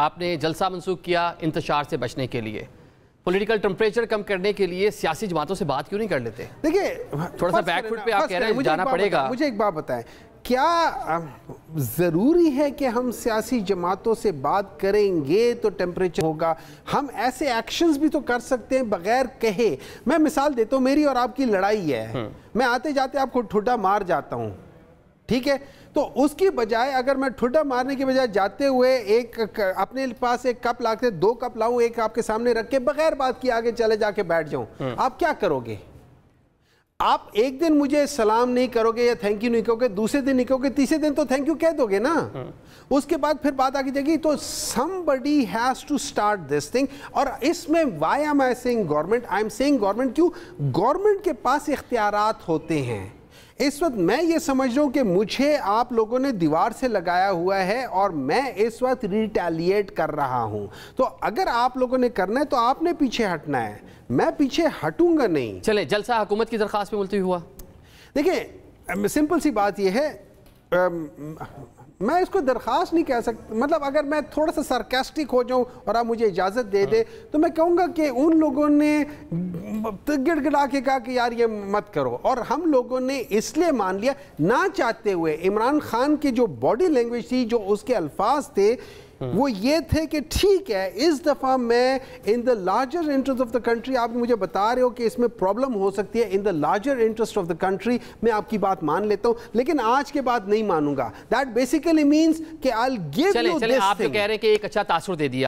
आपने जलसा मनसूख किया इंतजार से बचने के लिए पॉलिटिकल टेम्परेचर कम करने के लिए सियासी जमातों से बात क्यों नहीं कर लेते देखिए थोड़ा सा बैकफुट पे आप कह रहे हैं जाना पड़ेगा मुझे एक बात बताएं क्या ज़रूरी है कि हम सियासी जमातों से बात करेंगे तो टेम्परेचर होगा हम ऐसे एक्शंस भी तो कर सकते हैं बगैर कहे मैं मिसाल देता हूँ मेरी और आपकी लड़ाई है हम्म। मैं आते जाते आपको ठुड्डा मार जाता हूँ ठीक है तो उसकी बजाय अगर मैं ठुड्डा मारने की बजाय जाते हुए एक अपने पास एक कप ला के दो कप लाऊं एक आपके सामने रख के बगैर बात किए आगे चले जाके बैठ जाऊं हम्म। आप क्या करोगे आप एक दिन मुझे सलाम नहीं करोगे या थैंक यू नहीं कहोगे दूसरे दिन नहीं कहोगे तीसरे दिन तो थैंक यू कह दोगे ना हम्म। उसके बाद फिर बात आगे जाएगी तो somebody has to start this thing और इसमें why am I saying government I am saying government क्यों गवर्नमेंट के पास इख्तियार होते हैं इस वक्त मैं ये समझ रहा हूँ कि मुझे आप लोगों ने दीवार से लगाया हुआ है और मैं इस वक्त रिटेलिएट कर रहा हूँ तो अगर आप लोगों ने करना है तो आपने पीछे हटना है मैं पीछे हटूंगा नहीं चले जलसा हुकूमत की दरखास्त में मुलतवी हुआ देखिए सिंपल सी बात यह है मैं इसको दरख्वास्त नहीं कह सकता मतलब अगर मैं थोड़ा सा सरकेस्टिक हो जाऊं और आप मुझे इजाज़त दे हाँ। दे तो मैं कहूँगा कि उन लोगों ने गिड़गिड़ा के कहा कि यार ये मत करो और हम लोगों ने इसलिए मान लिया ना चाहते हुए इमरान खान की जो बॉडी लैंग्वेज थी जो उसके अल्फाज थे हम्म। वो ये थे कि ठीक है इस दफ़ा मैं in the larger interest of the country आप मुझे बता रहे हो कि इसमें प्रॉब्लम हो सकती है in the larger interest of the country मैं आपकी बात मान लेता हूँ लेकिन आज के बाद नहीं मानूंगा दैट बेसिकली मीन्स कि आई गिव यू दिस आप कह रहे हैं कि एक अच्छा तासुर दे दिया